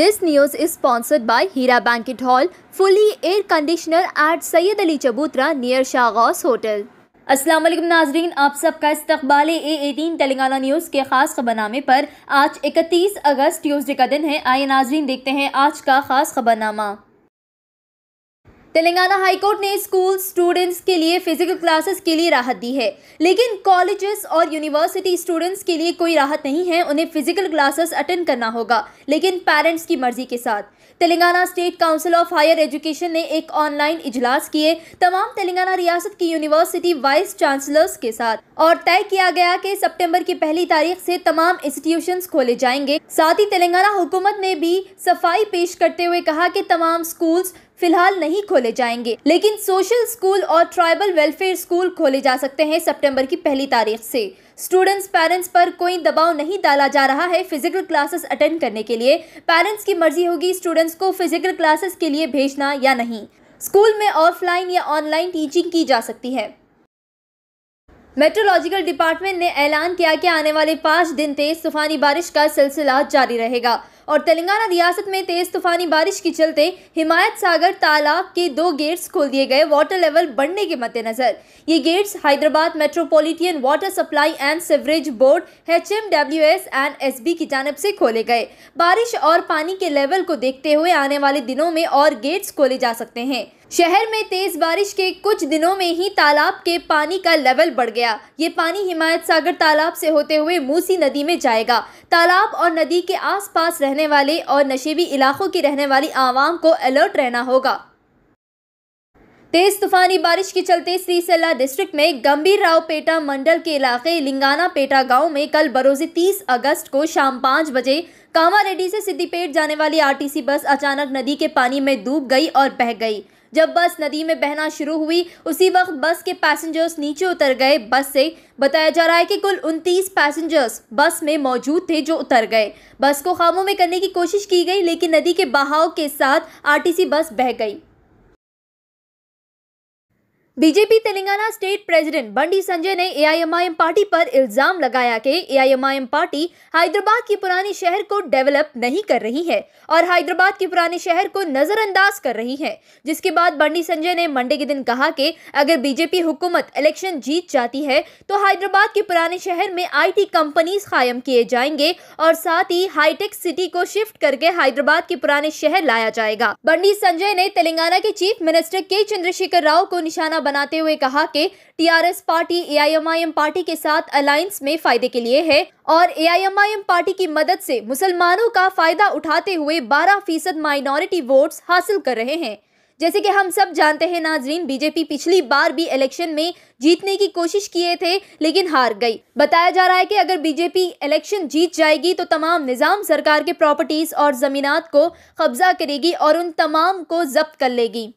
this news is sponsored by Heera banquet hall fully air conditioner at Syed Ali Chabutra near Shahgous hotel Aslam Nazreen आप सबका इस्तबाल ए eighteen Telangana news के ख़ास खबरनामे पर आज 31 अगस्त ट्यूजडे का दिन है आए नाजरीन देखते हैं आज का ख़ास खबरनामा तेलंगाना हाईकोर्ट ने स्कूल स्टूडेंट्स के लिए फिजिकल क्लासेस के लिए राहत दी है लेकिन कॉलेजेस और यूनिवर्सिटी स्टूडेंट्स के लिए कोई राहत नहीं है उन्हें फिजिकल क्लासेस अटेंड करना होगा लेकिन पेरेंट्स की मर्जी के साथ Telangana state council of higher education ने एक ऑनलाइन इजलास किए तमाम तेलंगाना रियासत की यूनिवर्सिटी वाइस चांसलर्स के साथ और तय किया गया कि सितंबर की पहली तारीख से तमाम इंस्टीट्यूशंस खोले जाएंगे साथ ही तेलंगाना हुकूमत ने भी सफाई पेश करते हुए कहा कि तमाम स्कूल्स फिलहाल नहीं खोले जाएंगे लेकिन सोशल स्कूल और ट्राइबल वेलफेयर स्कूल खोले जा सकते हैं सितंबर की पहली तारीख से स्टूडेंट्स पेरेंट्स पर कोई दबाव नहीं डाला जा रहा है फिजिकल क्लासेस अटेंड करने के लिए पेरेंट्स की मर्जी होगी स्टूडेंट्स को फिजिकल क्लासेस के लिए भेजना या नहीं स्कूल में ऑफलाइन या ऑनलाइन टीचिंग की जा सकती है मेट्रोलॉजिकल डिपार्टमेंट ने ऐलान किया कि आने वाले पाँच दिन तेज तूफानी बारिश का सिलसिला जारी रहेगा और तेलंगाना रियासत में तेज तूफानी बारिश के चलते हिमायत सागर तालाब के दो गेट्स खोल दिए गए वाटर लेवल बढ़ने के मद्देनजर ये gates Hyderabad metropolitan water supply and sewerage board H and S की जानब से खोले गए बारिश और पानी के लेवल को देखते हुए आने वाले दिनों में और गेट्स खोले जा सकते हैं शहर में तेज बारिश के कुछ दिनों में ही तालाब के पानी का लेवल बढ़ गया ये पानी हिमायत सागर तालाब से होते हुए मूसी नदी में जाएगा तालाब और नदी के आसपास रहने वाले और नशेबी इलाकों की रहने वाली आवाम को अलर्ट रहना होगा तेज तूफानी बारिश के चलते श्रीसला डिस्ट्रिक्ट में गंभीर रावपेटा मंडल के इलाके लिंगाना पेटा गांव में कल बरोजे 30 अगस्त को शाम पाँच बजे कामारेड्डी से सिद्धिपेट जाने वाली आरटीसी बस अचानक नदी के पानी में डूब गई और बह गई जब बस नदी में बहना शुरू हुई उसी वक्त बस के पैसेंजर्स नीचे उतर गए बस से बताया जा रहा है कि कुल उनतीस पैसेंजर्स बस में मौजूद थे जो उतर गए बस को खामों में करने की कोशिश की गई लेकिन नदी के बहाव के साथ आरटीसी बस बह गई BJP Telangana state president Bandi Sanjay ने एआईएमआईएम पार्टी पर इल्जाम लगाया कि एआईएमआईएम पार्टी हैदराबाद के पुराने शहर को डेवलप नहीं कर रही है और हैदराबाद के पुराने शहर को नजरअंदाज कर रही है जिसके बाद बंडी संजय ने मंडे के दिन कहा कि अगर बीजेपी हुकूमत इलेक्शन जीत जाती है तो हैदराबाद के पुराने शहर में आई कंपनीज कायम किए जाएंगे और साथ ही हाईटेक सिटी को शिफ्ट करके हैदराबाद के पुराने शहर लाया जाएगा बंडी संजय ने तेलंगाना के चीफ मिनिस्टर के चंद्रशेखर राव को निशाना बनाते हुए कहा कि टीआरएस पार्टी एआईएमआईएम पार्टी के साथ अलायंस में फायदे के लिए है और एआईएमआईएम पार्टी की मदद से मुसलमानों का फायदा उठाते हुए 12 फीसद माइनॉरिटी वोट्स हासिल कर रहे हैं जैसे कि हम सब जानते हैं नाजरीन बीजेपी पिछली बार भी इलेक्शन में जीतने की कोशिश किए थे लेकिन हार गई बताया जा रहा है कि अगर बीजेपी इलेक्शन जीत जाएगी तो तमाम निज़ाम सरकार के प्रॉपर्टीज़ और ज़मीनात को कब्जा करेगी और उन तमाम को जब्त कर लेगी